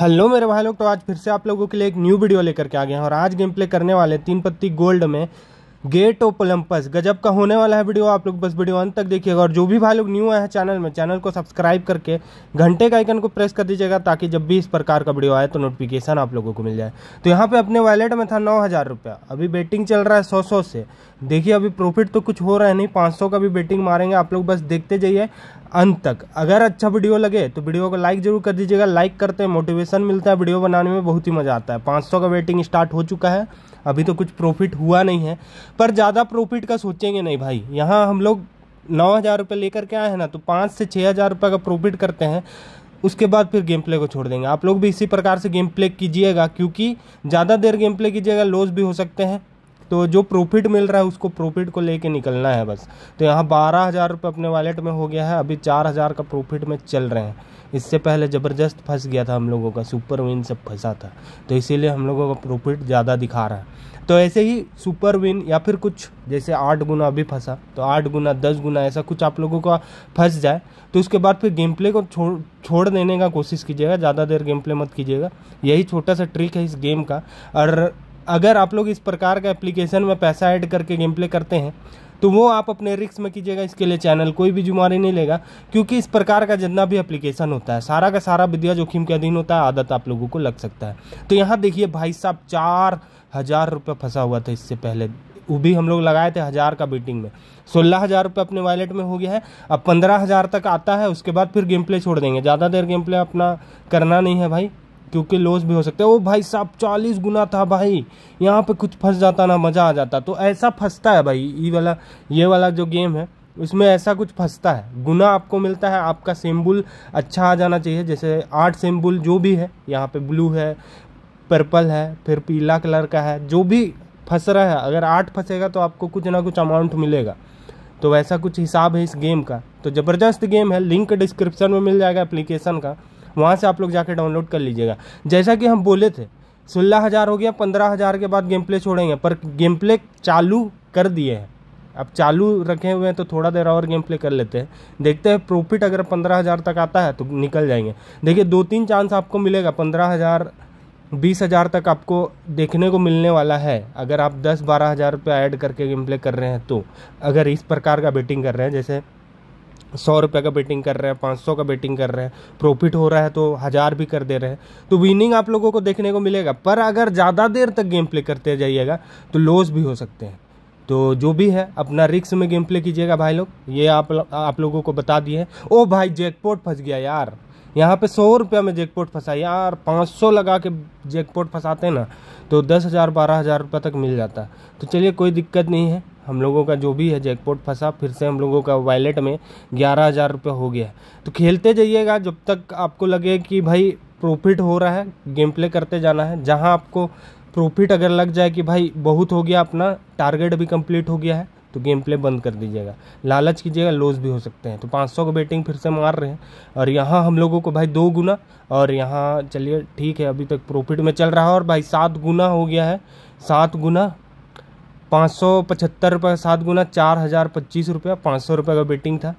hello मेरे भाई लोग तो आज फिर से आप लोगों के लिए एक न्यू वीडियो लेकर के आ गए हैं और आज गेम प्ले करने वाले तीन पत्ती गोल्ड में गेट ऑफ ओलंपस गजब का होने वाला है वीडियो आप लोग बस वीडियो अंत तक देखिएगा और जो भी भाई लोग न्यू आए हैं चैनल में चैनल को सब्सक्राइब करके घंटे का आइकन को प्रेस कर दीजिएगा ताकि जब भी इस प्रकार का वीडियो आए तो नोटिफिकेशन आप लोगों को मिल जाए तो यहाँ पे अपने वॉलेट में था नौ हज़ार रुपया अभी बेटिंग चल रहा है सौ सौ से देखिए अभी प्रॉफिट तो कुछ हो रहा है नहीं पाँच का भी बेटिंग मारेंगे आप लोग बस देखते जाइए अंत तक अगर अच्छा वीडियो लगे तो वीडियो को लाइक जरूर कर दीजिएगा लाइक करते हैं मोटिवेशन मिलता है वीडियो बनाने में बहुत ही मज़ा आता है 500 का वेटिंग स्टार्ट हो चुका है अभी तो कुछ प्रॉफिट हुआ नहीं है पर ज़्यादा प्रॉफिट का सोचेंगे नहीं भाई यहाँ हम लोग नौ हज़ार रुपये लेकर के आए हैं ना तो पाँच से छः हज़ार रुपये का प्रॉफिट करते हैं उसके बाद फिर गेम प्ले को छोड़ देंगे आप लोग भी इसी प्रकार से गेम प्ले कीजिएगा क्योंकि ज़्यादा देर गेम प्ले कीजिएगा लॉस भी हो सकते हैं तो जो प्रॉफिट मिल रहा है उसको प्रॉफिट को लेके निकलना है बस तो यहाँ बारह हज़ार रुपये अपने वॉलेट में हो गया है अभी चार हज़ार का प्रॉफिट में चल रहे हैं इससे पहले ज़बरदस्त फंस गया था हम लोगों का सुपर विन सब फंसा था तो इसीलिए हम लोगों का प्रॉफिट ज़्यादा दिखा रहा है तो ऐसे ही सुपर विन या फिर कुछ जैसे आठ गुना अभी फंसा तो आठ गुना दस गुना ऐसा कुछ आप लोगों का फंस जाए तो उसके बाद फिर गेम प्ले को छोड़ छोड़ देने का कोशिश कीजिएगा ज़्यादा देर गेम प्ले मत कीजिएगा यही छोटा सा ट्रिक है इस गेम का और अगर आप लोग इस प्रकार का एप्लीकेशन में पैसा ऐड करके गेम प्ले करते हैं तो वो आप अपने रिक्स में कीजिएगा इसके लिए चैनल कोई भी जुमारी नहीं लेगा क्योंकि इस प्रकार का जितना भी एप्लीकेशन होता है सारा का सारा विद्या जोखिम के अधीन होता है आदत आप लोगों को लग सकता है तो यहाँ देखिए भाई साहब चार हज़ार रुपये फंसा हुआ था इससे पहले वो भी हम लोग लगाए थे हज़ार का बीटिंग में सोलह हज़ार रुपये अपने वॉलेट में हो गया है अब पंद्रह हज़ार तक आता है उसके बाद फिर गेम प्ले छोड़ देंगे ज़्यादा देर गेम प्ले अपना करना नहीं है भाई क्योंकि लॉस भी हो सकता है वो भाई साहब चालीस गुना था भाई यहाँ पे कुछ फंस जाता ना मज़ा आ जाता तो ऐसा फंसता है भाई ये वाला ये वाला जो गेम है उसमें ऐसा कुछ फंसता है गुना आपको मिलता है आपका सिम्बुल अच्छा आ जाना चाहिए जैसे आठ सिम्बुल जो भी है यहाँ पर ब्लू है पर्पल है फिर पीला कलर का है जो भी फंस रहा है अगर आठ फंसेगा तो आपको कुछ ना कुछ अमाउंट मिलेगा तो वैसा कुछ हिसाब है इस गेम का तो ज़बरदस्त गेम है लिंक डिस्क्रिप्शन में मिल जाएगा एप्लीकेशन का वहाँ से आप लोग जाकर डाउनलोड कर लीजिएगा जैसा कि हम बोले थे सोलह हज़ार हो गया पंद्रह हज़ार के बाद गेम प्ले छोड़ेंगे पर गेम प्ले चालू कर दिए हैं अब चालू रखे हुए हैं तो थोड़ा देर और गेम प्ले कर लेते हैं देखते हैं प्रॉफिट अगर पंद्रह हज़ार तक आता है तो निकल जाएंगे देखिए दो तीन चांस आपको मिलेगा पंद्रह हज़ार बीस हज़ार तक आपको देखने को मिलने वाला है अगर आप दस बारह हज़ार रुपये ऐड करके गेम प्ले कर रहे हैं तो अगर इस प्रकार का बेटिंग कर रहे हैं जैसे सौ रुपये का बेटिंग कर रहे हैं पाँच सौ का बेटिंग कर रहे हैं प्रॉफिट हो रहा है तो हज़ार भी कर दे रहे हैं तो विनिंग आप लोगों को देखने को मिलेगा पर अगर ज़्यादा देर तक गेम प्ले करते जाइएगा तो लॉस भी हो सकते हैं तो जो भी है अपना रिक्स में गेम प्ले कीजिएगा भाई लोग ये आप आप लोगों को बता दिए ओ भाई जैकपॉट फंस गया यार यहाँ पे सौ रुपया में जैकपॉट फंसा यार पाँच सौ लगा के जैकपोट फंसाते हैं ना तो दस हज़ार बारह हज़ार रुपये तक मिल जाता है तो चलिए कोई दिक्कत नहीं है हम लोगों का जो भी है जैकपॉट फंसा फिर से हम लोगों का वैलेट में ग्यारह हज़ार रुपये हो गया तो खेलते जाइएगा जब तक आपको लगे कि भाई प्रॉफिट हो रहा है गेम प्ले करते जाना है जहाँ आपको प्रॉफिट अगर लग जाए कि भाई बहुत हो गया अपना टारगेट भी कंप्लीट हो गया है तो गेम प्ले बंद कर दीजिएगा लालच कीजिएगा लॉस भी हो सकते हैं तो 500 का बेटिंग फिर से मार रहे हैं और यहाँ हम लोगों को भाई दो गुना और यहाँ चलिए ठीक है अभी तक प्रॉफिट में चल रहा है और भाई सात गुना हो गया है सात गुना पाँच सौ पचहत्तर रुपये सात गुना चार हज़ार पच्चीस रुपया पाँच सौ रुपये का बेटिंग था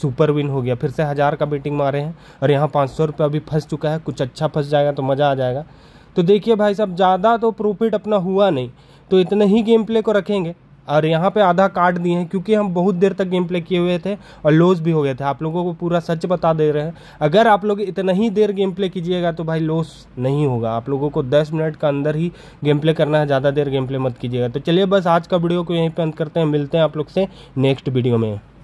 सुपर विन हो गया फिर से हज़ार का बेटिंग मारे हैं और यहाँ पाँच सौ रुपये अभी फंस चुका है कुछ अच्छा फंस जाएगा तो मज़ा आ जाएगा तो देखिए भाई साहब ज़्यादा तो प्रॉफिट अपना हुआ नहीं तो इतने ही गेम प्ले को रखेंगे और यहाँ पे आधा काट दिए हैं क्योंकि हम बहुत देर तक गेम प्ले किए हुए थे और लॉस भी हो गए थे आप लोगों को पूरा सच बता दे रहे हैं अगर आप लोग इतना ही देर गेम प्ले कीजिएगा तो भाई लॉस नहीं होगा आप लोगों को दस मिनट का अंदर ही गेम प्ले करना है ज़्यादा देर गेम प्ले मत कीजिएगा तो चलिए बस आज का वीडियो को यहीं पर अंत करते हैं मिलते हैं आप लोग से नेक्स्ट वीडियो में